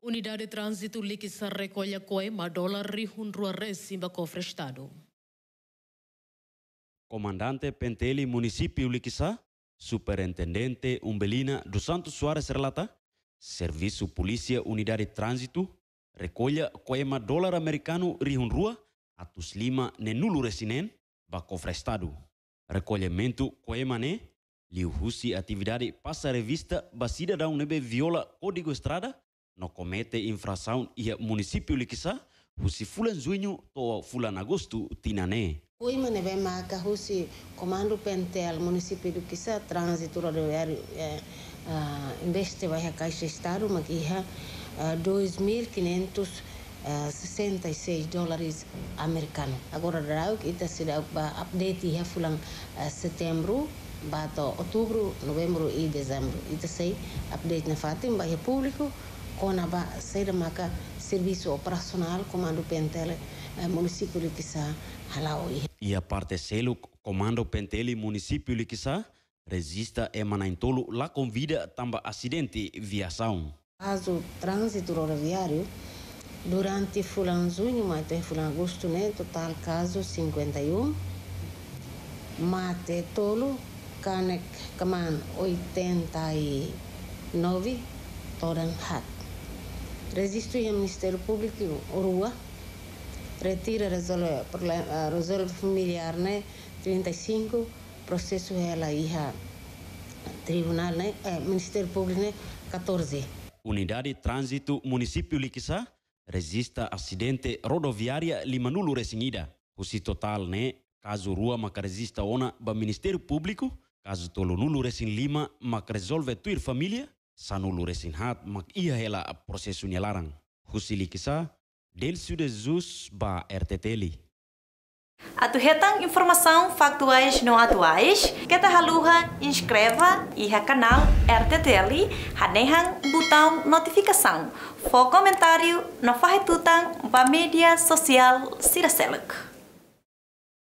Unidade de Trânsito Liquisa recolhe a coima dólar rihunrua recimba cofre Estado. Comandante Penteli, município Liquisa, Superintendente Umbelina dos Santos Soares relata, Serviço Polícia Unidade de Trânsito recolhe coima dólar americano rihunrua atus lima nenulu resinen ba Estado. Recolhimento coima ne, liu atividade passa revista basida da unebe viola Código Estrada no comete infração e o município liquisa husi fulan junho to fulan agosto né? Oi mane vai marca husi comando pentel município lhe quisa trânsito rodoviário eh, eh, ah, investe vai a caixa estado maquiha uh, 2.566 dólares americano. Agora o kita sedau update é fulan uh, setembro bato outubro, novembro e dezembro. Ita sei update na vai a público qu'on aba sayda maka serviço operacional comando pentele eh, município Liquissá halaoi e a parte selo comando pentele município Liquissá resista e manaintolo la convida tamba acidente viação caso trânsito rodoviário durante fulan junho até fulan agosto né total caso 51 mate tolo canek kaman 89 toran hat Registro e Ministério Público Urua retira resolve resolve familiar né 35 processo ela ija tribunal né eh, Ministério Público né 14 Unidade Trânsito Município Likisa resista acidente rodoviária Limanulu O Usi total né caso rua maka resista ona ba Ministério Público caso tolonulu resin lima maka resolve tuir família resin hat mak iya hela prosesunya larang. Husili kisah del sude zus ba RTTLI. Atu hetang informasaun faktuais no atuais, kita haluha inscreva e kanal RTTL, hanehang butang notifikasaun, For komentariu no fahetutang ba media sosial Siraseluk.